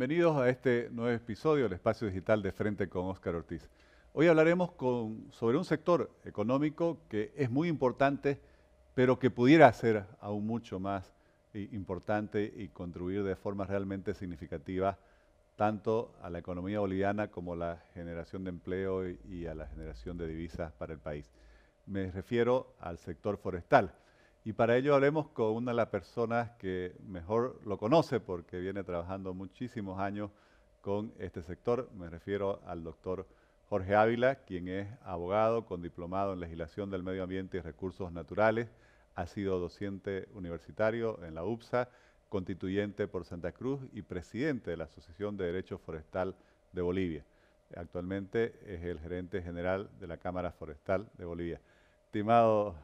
Bienvenidos a este nuevo episodio del Espacio Digital de Frente con Óscar Ortiz. Hoy hablaremos sobre un sector económico que es muy importante, pero que pudiera ser aún mucho más eh, importante y contribuir de forma realmente significativa tanto a la economía boliviana como a la generación de empleo y a la generación de divisas para el país. Me refiero al sector forestal, y para ello hablemos con una de las personas que mejor lo conoce porque viene trabajando muchísimos años con este sector. Me refiero al doctor Jorge Ávila, quien es abogado con diplomado en legislación del medio ambiente y recursos naturales. Ha sido docente universitario en la UPSA, constituyente por Santa Cruz y presidente de la Asociación de Derecho Forestal de Bolivia. Actualmente es el gerente general de la Cámara Forestal de Bolivia. Estimado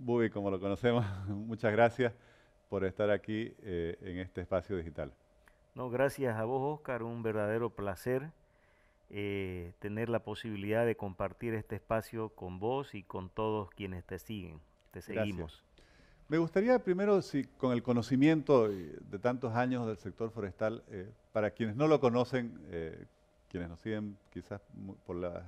Bubi, como lo conocemos, muchas gracias por estar aquí eh, en este espacio digital. No, gracias a vos, Oscar. Un verdadero placer eh, tener la posibilidad de compartir este espacio con vos y con todos quienes te siguen. Te seguimos. Me gustaría primero, si con el conocimiento eh, de tantos años del sector forestal, para quienes no lo conocen, quienes nos siguen quizás por las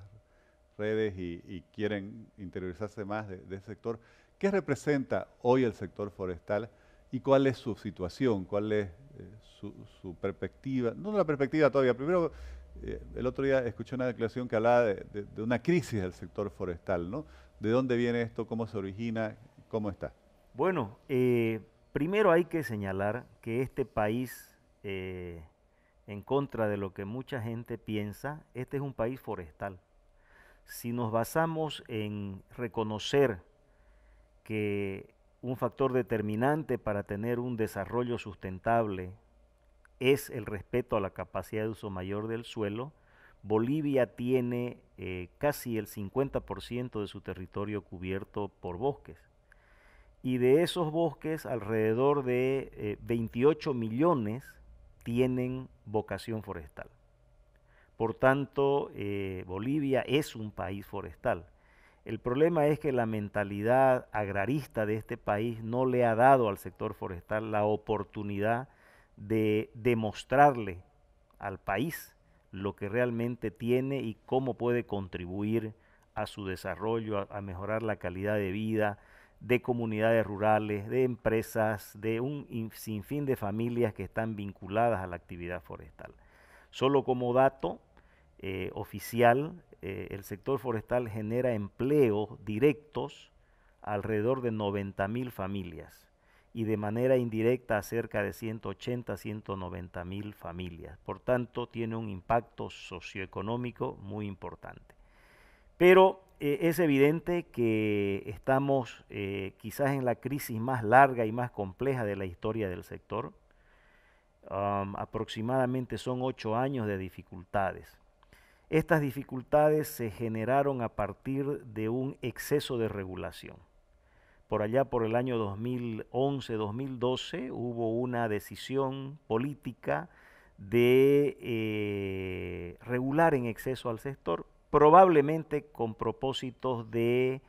redes y, quieren interiorizarse más de ese sector, ¿Qué representa hoy el sector forestal y cuál es su situación? ¿Cuál es eh, su, perspectiva? No la perspectiva todavía. Primero, eh, el otro día escuché una declaración que hablaba de, una crisis del sector forestal, ¿no? ¿De dónde viene esto? ¿Cómo se origina? ¿Cómo está? Bueno, eh, primero hay que señalar que este país, en contra de lo que mucha gente piensa, este es un país forestal. Si nos basamos en reconocer un factor determinante para tener un desarrollo sustentable es el respeto a la capacidad de uso mayor del suelo, Bolivia tiene eh, casi el 50% de su territorio cubierto por bosques. Y de esos bosques, alrededor de 28 eh, millones tienen vocación forestal. Por tanto, eh, Bolivia es un país forestal. El problema es que la mentalidad agrarista de este país no le ha dado al sector forestal la oportunidad de demostrarle al país lo que realmente tiene y cómo puede contribuir a su desarrollo, a, mejorar la calidad de vida de comunidades rurales, de empresas, de un sinfín de familias que están vinculadas a la actividad forestal. Solo como dato eh, oficial, eh, el sector forestal genera empleos directos alrededor de 90 mil familias y de manera indirecta cerca de 180, 190 mil familias. Por tanto, tiene un impacto socioeconómico muy importante. Pero eh, es evidente que estamos eh, quizás en la crisis más larga y más compleja de la historia del sector. Um, aproximadamente son ocho años de dificultades. Estas dificultades se generaron a partir de un exceso de regulación. Por allá por el año 2011-2012 hubo una decisión política de eh, regular en exceso al sector, probablemente con propósitos de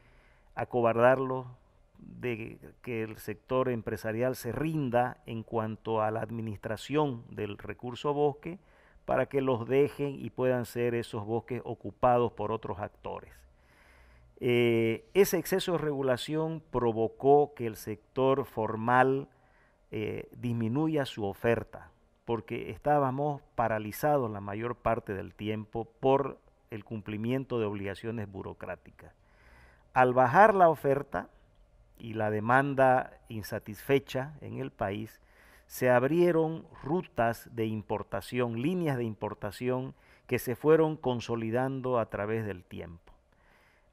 acobardarlo, de que el sector empresarial se rinda en cuanto a la administración del recurso bosque para que los dejen y puedan ser esos bosques ocupados por otros actores. Eh, ese exceso de regulación provocó que el sector formal eh, disminuya su oferta, porque estábamos paralizados la mayor parte del tiempo por el cumplimiento de obligaciones burocráticas. Al bajar la oferta y la demanda insatisfecha en el país, se abrieron rutas de importación, líneas de importación que se fueron consolidando a través del tiempo.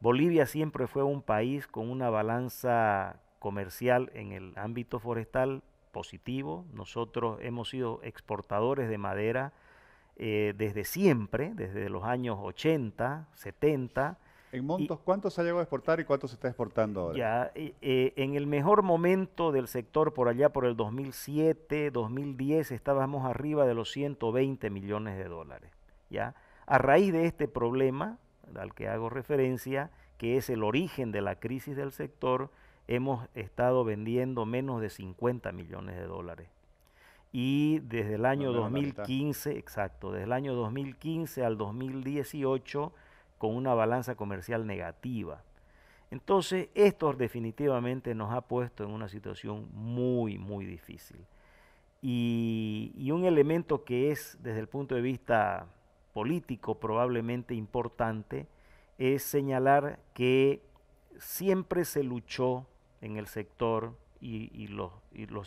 Bolivia siempre fue un país con una balanza comercial en el ámbito forestal positivo. Nosotros hemos sido exportadores de madera eh, desde siempre, desde los años 80, 70 en montos, ¿cuánto se ha llegado a exportar y cuánto se está exportando ahora? Ya, eh, eh, en el mejor momento del sector, por allá por el 2007, 2010, estábamos arriba de los 120 millones de dólares. ¿ya? A raíz de este problema al que hago referencia, que es el origen de la crisis del sector, hemos estado vendiendo menos de 50 millones de dólares. Y desde el año 2015, exacto, desde el año 2015 al 2018 con una balanza comercial negativa. Entonces, esto definitivamente nos ha puesto en una situación muy, muy difícil. Y, un elemento que es, desde el punto de vista político, probablemente importante, es señalar que siempre se luchó en el sector y los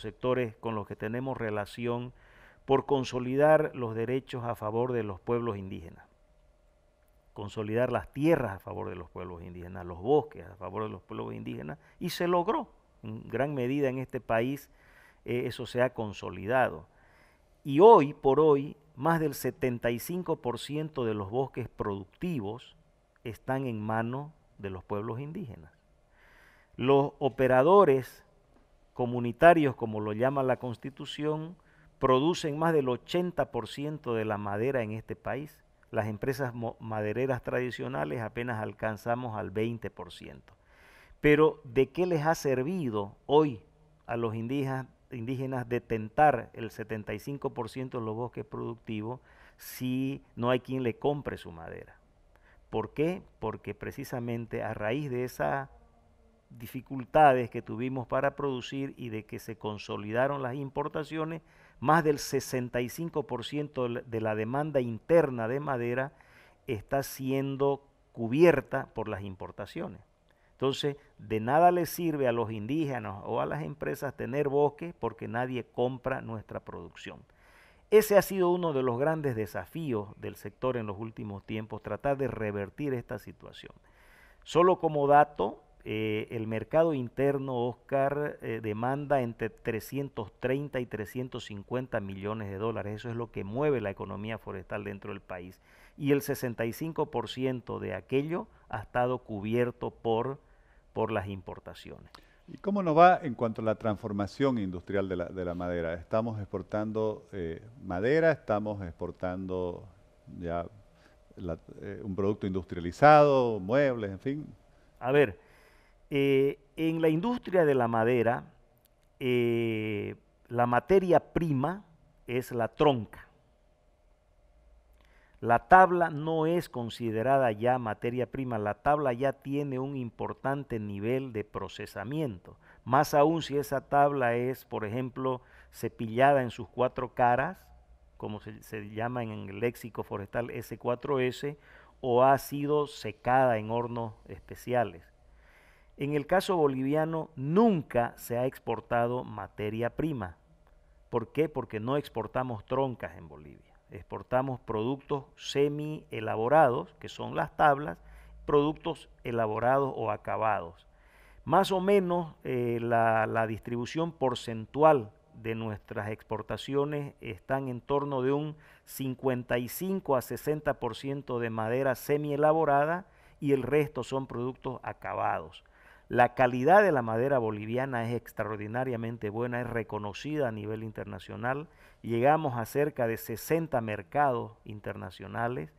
sectores con los que tenemos relación por consolidar los derechos a favor de los pueblos indígenas consolidar las tierras a favor de los pueblos indígenas, los bosques a favor de los pueblos indígenas, y se logró. En gran medida en este país eh, eso se ha consolidado. Y hoy por hoy, más del 75% de los bosques productivos están en manos de los pueblos indígenas. Los operadores comunitarios, como lo llama la Constitución, producen más del 80% de la madera en este país las empresas madereras tradicionales apenas alcanzamos al 20%. Pero ¿de qué les ha servido hoy a los indígenas, indígenas detentar el 75% de los bosques productivos si no hay quien le compre su madera? ¿Por qué? Porque precisamente a raíz de esas dificultades que tuvimos para producir y de que se consolidaron las importaciones, más del 65% de la demanda interna de madera está siendo cubierta por las importaciones. Entonces, de nada les sirve a los indígenas o a las empresas tener bosques porque nadie compra nuestra producción. Ese ha sido uno de los grandes desafíos del sector en los últimos tiempos, tratar de revertir esta situación. Solo como dato, eh, el mercado interno, Oscar, eh, demanda entre 330 y 350 millones de dólares. Eso es lo que mueve la economía forestal dentro del país. Y el 65% de aquello ha estado cubierto por, por las importaciones. ¿Y cómo nos va en cuanto a la transformación industrial de la, de la madera? Estamos exportando eh, madera, estamos exportando ya un producto industrializado, muebles, en fin. A ver, eh, en la industria de la madera, eh, la materia prima es la tronca. La tabla no es considerada ya materia prima, la tabla ya tiene un importante nivel de procesamiento, más aún si esa tabla es, por ejemplo, cepillada en sus cuatro caras, como se, se llama en el léxico forestal S4S, o ha sido secada en hornos especiales. En el caso boliviano nunca se ha exportado materia prima. ¿Por qué? Porque no exportamos troncas en Bolivia. Exportamos productos semi elaborados, que son las tablas, productos elaborados o acabados. Más o menos eh, la, distribución porcentual de nuestras exportaciones están en torno de un 55 a 60% de madera semi elaborada y el resto son productos acabados. La calidad de la madera boliviana es extraordinariamente buena, es reconocida a nivel internacional. Llegamos a cerca de 60 mercados internacionales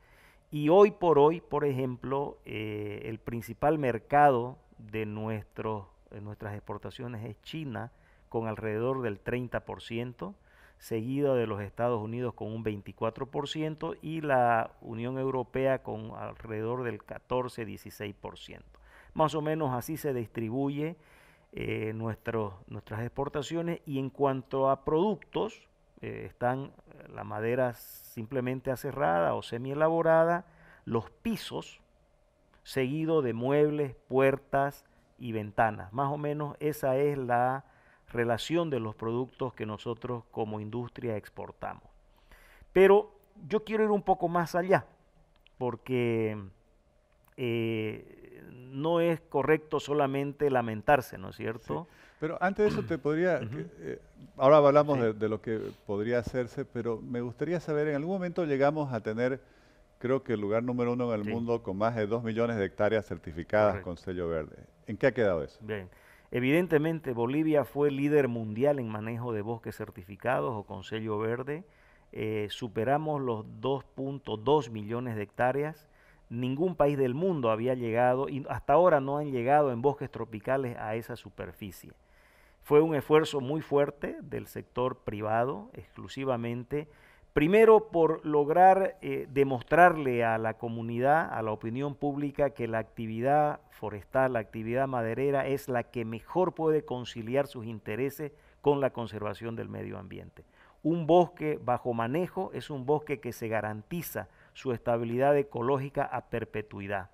y hoy por hoy, por ejemplo, eh, el principal mercado de, de nuestras exportaciones es China, con alrededor del 30% seguida de los Estados Unidos con un 24% y la Unión Europea con alrededor del 14-16%. Más o menos así se distribuye eh, nuestras exportaciones. Y en cuanto a productos, eh, están eh, la madera simplemente aserrada o semi-elaborada, los pisos, seguido de muebles, puertas y ventanas. Más o menos esa es la relación de los productos que nosotros como industria exportamos. Pero yo quiero ir un poco más allá, porque eh, no es correcto solamente lamentarse, ¿no es cierto? Pero antes de eso te podría, eh, ahora hablamos de, lo que podría hacerse, pero me gustaría saber, en algún momento llegamos a tener, creo que el lugar número uno en el mundo con más de 2 millones de hectáreas certificadas con sello verde. ¿En qué ha quedado eso? Bien, evidentemente Bolivia fue líder mundial en manejo de bosques certificados o con sello verde. Eh, superamos los 2.2 millones de hectáreas ningún país del mundo había llegado y hasta ahora no han llegado en bosques tropicales a esa superficie. Fue un esfuerzo muy fuerte del sector privado exclusivamente, primero por lograr eh, demostrarle a la comunidad, a la opinión pública, que la actividad forestal, la actividad maderera es la que mejor puede conciliar sus intereses con la conservación del medio ambiente. Un bosque bajo manejo es un bosque que se garantiza su estabilidad ecológica a perpetuidad.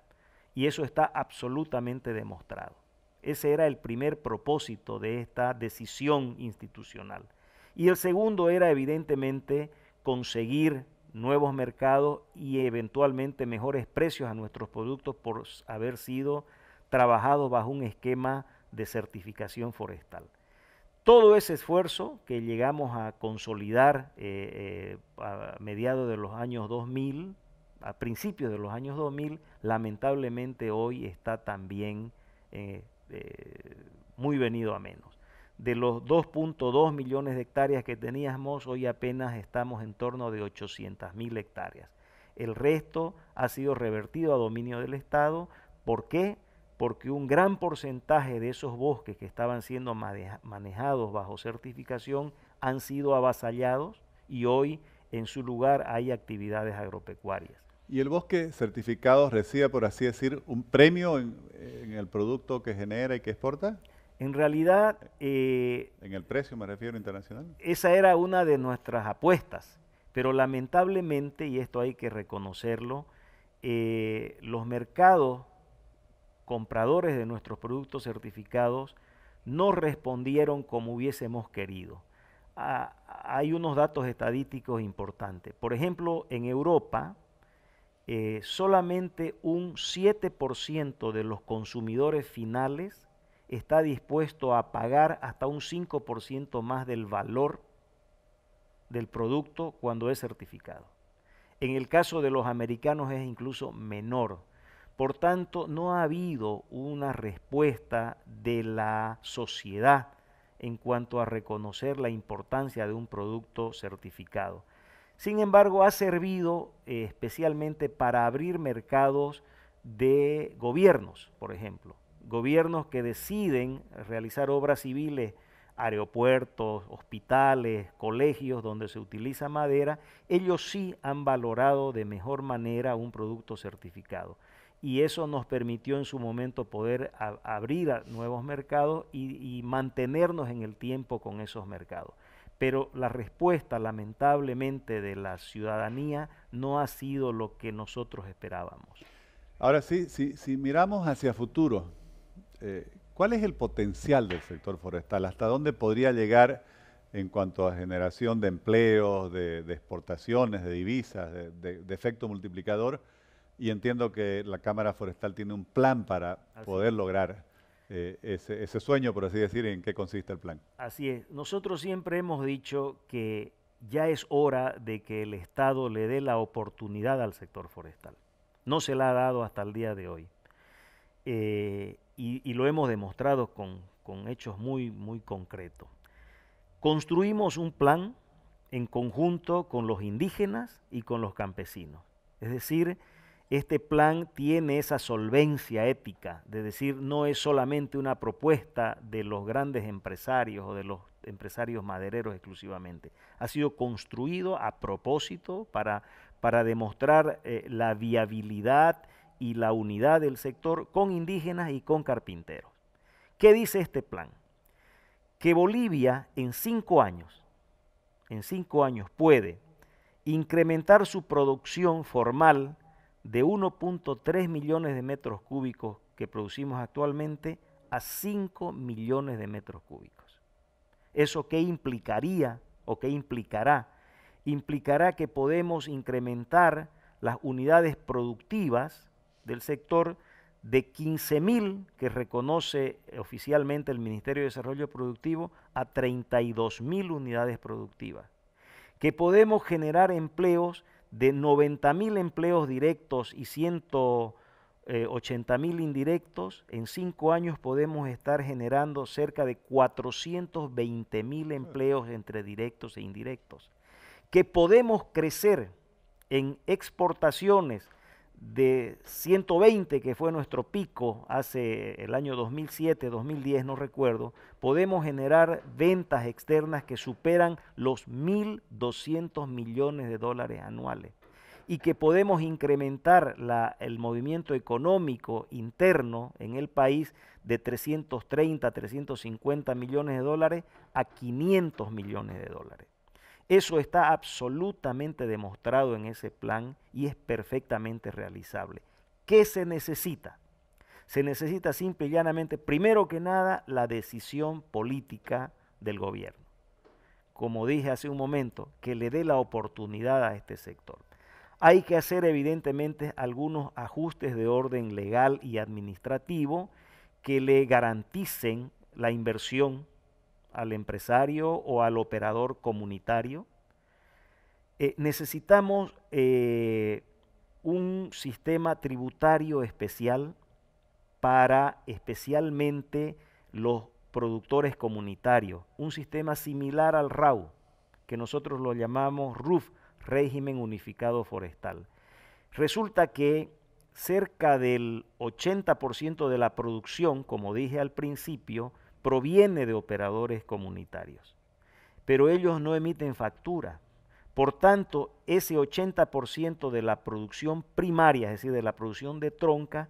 Y eso está absolutamente demostrado. Ese era el primer propósito de esta decisión institucional. Y el segundo era evidentemente conseguir nuevos mercados y eventualmente mejores precios a nuestros productos por haber sido trabajados bajo un esquema de certificación forestal. Todo ese esfuerzo que llegamos a consolidar eh, eh, a mediados de los años 2000, a principios de los años 2000, lamentablemente hoy está también eh, muy venido a menos. De los 2.2 millones de hectáreas que teníamos, hoy apenas estamos en torno de 800 mil hectáreas. El resto ha sido revertido a dominio del Estado. ¿Por qué? porque un gran porcentaje de esos bosques que estaban siendo manejados bajo certificación han sido avasallados y hoy en su lugar hay actividades agropecuarias. ¿Y el bosque certificado recibe, por así decir, un premio en, el producto que genera y que exporta? En realidad... Eh, en el precio me refiero internacional. Esa era una de nuestras apuestas, pero lamentablemente, y esto hay que reconocerlo, eh, los mercados compradores de nuestros productos certificados, no respondieron como hubiésemos querido. Ah, hay unos datos estadísticos importantes. Por ejemplo, en Europa, eh, solamente un 7% de los consumidores finales está dispuesto a pagar hasta un 5% más del valor del producto cuando es certificado. En el caso de los americanos es incluso menor. Por tanto, no ha habido una respuesta de la sociedad en cuanto a reconocer la importancia de un producto certificado. Sin embargo, ha servido eh, especialmente para abrir mercados de gobiernos, por ejemplo, gobiernos que deciden realizar obras civiles, aeropuertos, hospitales, colegios donde se utiliza madera, ellos sí han valorado de mejor manera un producto certificado y eso nos permitió en su momento poder abrir nuevos mercados y, mantenernos en el tiempo con esos mercados. Pero la respuesta lamentablemente de la ciudadanía no ha sido lo que nosotros esperábamos. Ahora sí, si, miramos hacia futuro, eh, ¿cuál es el potencial del sector forestal? ¿Hasta dónde podría llegar en cuanto a generación de empleos, de, exportaciones, de divisas, de, efecto multiplicador? y entiendo que la Cámara Forestal tiene un plan para poder lograr eh, ese, sueño, por así decir, en qué consiste el plan. Así es. Nosotros siempre hemos dicho que ya es hora de que el Estado le dé la oportunidad al sector forestal. No se la ha dado hasta el día de hoy. Eh, y, lo hemos demostrado con, con hechos muy, muy concretos. Construimos un plan en conjunto con los indígenas y con los campesinos. Es decir, este plan tiene esa solvencia ética, de decir, no es solamente una propuesta de los grandes empresarios o de los empresarios madereros exclusivamente. Ha sido construido a propósito para, para demostrar eh, la viabilidad y la unidad del sector con indígenas y con carpinteros. ¿Qué dice este plan? Que Bolivia en cinco años, en cinco años puede incrementar su producción formal de 1.3 millones de metros cúbicos que producimos actualmente a 5 millones de metros cúbicos. ¿Eso qué implicaría o qué implicará? Implicará que podemos incrementar las unidades productivas del sector de 15.000 que reconoce oficialmente el Ministerio de Desarrollo Productivo a 32.000 unidades productivas. Que podemos generar empleos de 90 mil empleos directos y 180 mil indirectos, en cinco años podemos estar generando cerca de 420 mil mm. empleos entre directos e indirectos, que podemos crecer en exportaciones de 120, que fue nuestro pico hace el año 2007, 2010, no recuerdo, podemos generar ventas externas que superan los 1.200 millones de dólares anuales y que podemos incrementar el movimiento económico interno en el país de 330, 350 millones de dólares a 500 millones de dólares. Eso está absolutamente demostrado en ese plan y es perfectamente realizable. ¿Qué se necesita? Se necesita simple y llanamente, primero que nada, la decisión política del gobierno. Como dije hace un momento, que le dé la oportunidad a este sector. Hay que hacer evidentemente algunos ajustes de orden legal y administrativo que le garanticen la inversión al empresario o al operador comunitario. Eh, necesitamos eh, un sistema tributario especial para especialmente los productores comunitarios, un sistema similar al RAU, que nosotros lo llamamos RUF, régimen unificado forestal. Resulta que cerca del 80% de la producción, como dije al principio, proviene de operadores comunitarios. Pero ellos no emiten factura. Por tanto, ese 80% de la producción primaria, es decir, de la producción de tronca,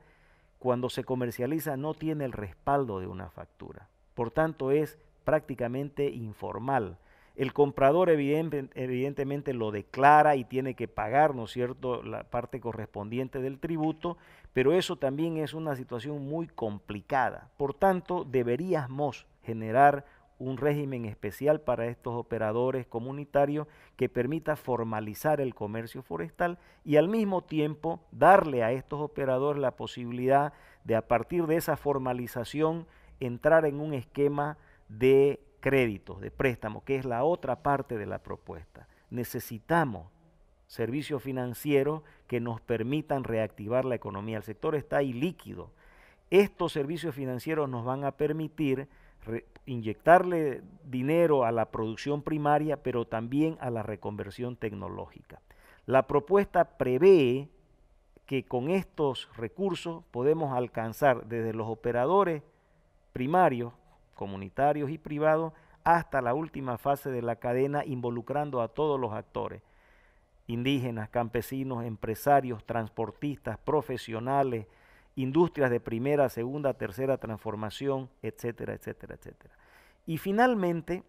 cuando se comercializa no tiene el respaldo de una factura. Por tanto, es prácticamente informal. El comprador evidentemente lo declara y tiene que pagar, ¿no es cierto?, la parte correspondiente del tributo, pero eso también es una situación muy complicada. Por tanto, deberíamos generar un régimen especial para estos operadores comunitarios que permita formalizar el comercio forestal y al mismo tiempo darle a estos operadores la posibilidad de a partir de esa formalización entrar en un esquema de créditos, de préstamos, que es la otra parte de la propuesta. Necesitamos servicios financieros que nos permitan reactivar la economía. El sector está ilíquido. Estos servicios financieros nos van a permitir inyectarle dinero a la producción primaria, pero también a la reconversión tecnológica. La propuesta prevé que con estos recursos podemos alcanzar desde los operadores primarios comunitarios y privados hasta la última fase de la cadena involucrando a todos los actores, indígenas, campesinos, empresarios, transportistas, profesionales, industrias de primera, segunda, tercera transformación, etcétera, etcétera, etcétera. Y finalmente,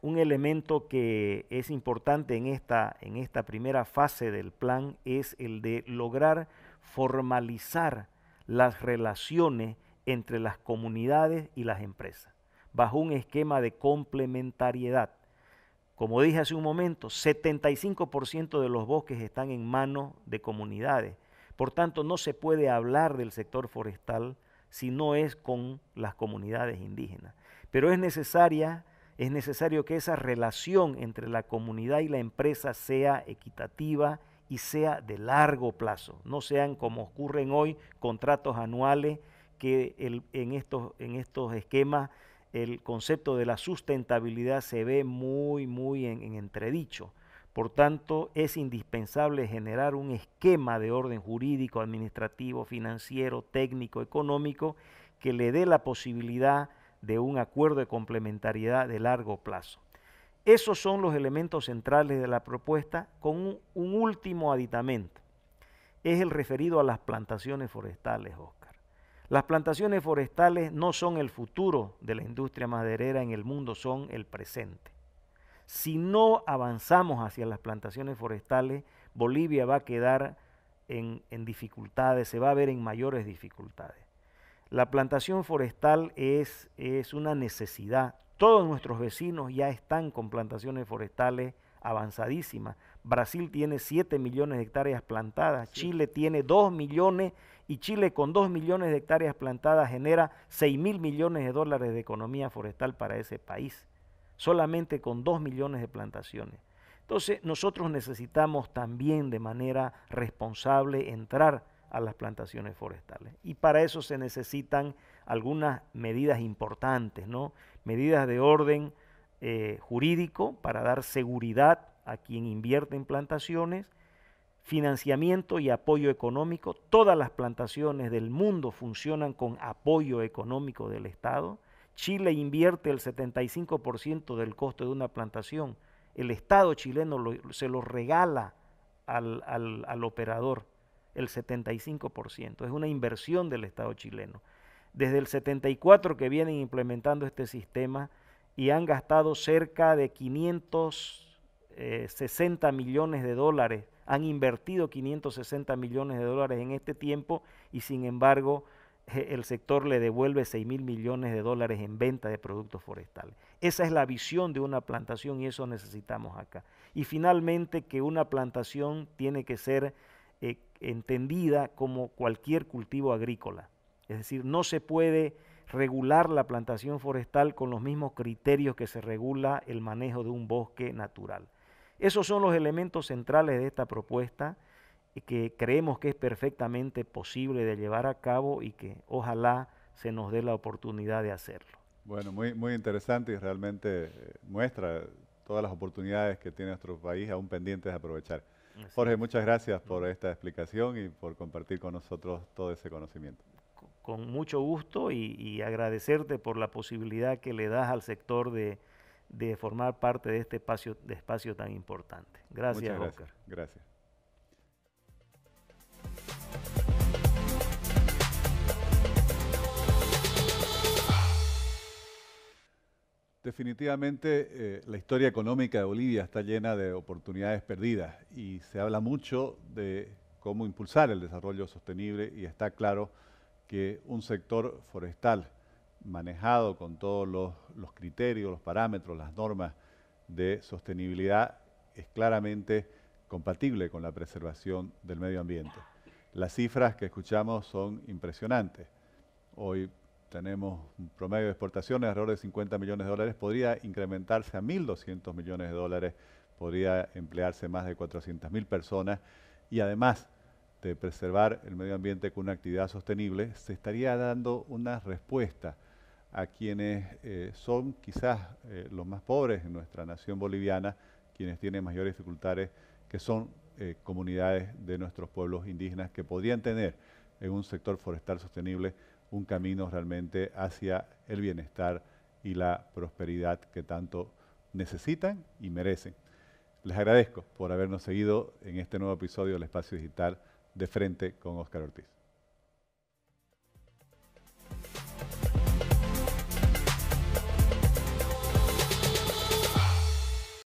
un elemento que es importante en esta, en esta primera fase del plan es el de lograr formalizar las relaciones entre las comunidades y las empresas, bajo un esquema de complementariedad. Como dije hace un momento, 75% de los bosques están en manos de comunidades. Por tanto, no se puede hablar del sector forestal si no es con las comunidades indígenas. Pero es necesaria es necesario que esa relación entre la comunidad y la empresa sea equitativa y sea de largo plazo. No sean como ocurren hoy contratos anuales que en, estos, en estos esquemas el concepto de la sustentabilidad se ve muy, muy en, entredicho. Por tanto, es indispensable generar un esquema de orden jurídico, administrativo, financiero, técnico, económico, que le dé la posibilidad de un acuerdo de complementariedad de largo plazo. Esos son los elementos centrales de la propuesta con un, un último aditamento. Es el referido a las plantaciones forestales, Oscar. Las plantaciones forestales no son el futuro de la industria maderera en el mundo, son el presente. Si no avanzamos hacia las plantaciones forestales, Bolivia va a quedar en, dificultades, se va a ver en mayores dificultades. La plantación forestal es, es una necesidad. Todos nuestros vecinos ya están con plantaciones forestales avanzadísimas. Brasil tiene 7 millones de hectáreas plantadas, Chile tiene 2 millones y Chile con 2 millones de hectáreas plantadas genera 6 mil millones de dólares de economía forestal para ese país, solamente con 2 millones de plantaciones. Entonces nosotros necesitamos también de manera responsable entrar a las plantaciones forestales y para eso se necesitan algunas medidas importantes, ¿no? medidas de orden eh, jurídico para dar seguridad a quien invierte en plantaciones, financiamiento y apoyo económico. Todas las plantaciones del mundo funcionan con apoyo económico del Estado. Chile invierte el 75% del costo de una plantación. El Estado chileno se lo regala al, al, al operador, el 75%. Es una inversión del Estado chileno. Desde el 74 que vienen implementando este sistema y han gastado cerca de 500 60 eh, millones de dólares, han invertido 560 millones de dólares en este tiempo y sin embargo eh, el sector le devuelve 6 mil millones de dólares en venta de productos forestales. Esa es la visión de una plantación y eso necesitamos acá. Y finalmente que una plantación tiene que ser eh, entendida como cualquier cultivo agrícola. Es decir, no se puede regular la plantación forestal con los mismos criterios que se regula el manejo de un bosque natural. Esos son los elementos centrales de esta propuesta y eh, que creemos que es perfectamente posible de llevar a cabo y que ojalá se nos dé la oportunidad de hacerlo. Bueno, muy, muy interesante y realmente eh, muestra todas las oportunidades que tiene nuestro país aún pendientes de aprovechar. Jorge, muchas gracias por mm. esta explicación y por compartir con nosotros todo ese conocimiento. Con mucho gusto y agradecerte por la posibilidad que le das al sector de, de formar parte de este espacio, de espacio tan importante. Gracias, Oscar. Gracias. Definitivamente eh, la historia económica de Bolivia está llena de oportunidades perdidas y se habla mucho de cómo impulsar el desarrollo sostenible y está claro que un sector forestal manejado con todos los, criterios, los parámetros, las normas de sostenibilidad, es claramente compatible con la preservación del medio ambiente. Las cifras que escuchamos son impresionantes. Hoy tenemos un promedio de exportaciones alrededor de 50 millones de dólares, podría incrementarse a 1.200 millones de dólares, podría emplearse más de 400.000 personas y además de preservar el medio ambiente con una actividad sostenible, se estaría dando una respuesta a quienes eh, son quizás eh, los más pobres en nuestra nación boliviana, quienes tienen mayores dificultades, que son eh, comunidades de nuestros pueblos indígenas que podrían tener en un sector forestal sostenible un camino realmente hacia el bienestar y la prosperidad que tanto necesitan y merecen. Les agradezco por habernos seguido en este nuevo episodio del Espacio Digital de Frente con Oscar Ortiz.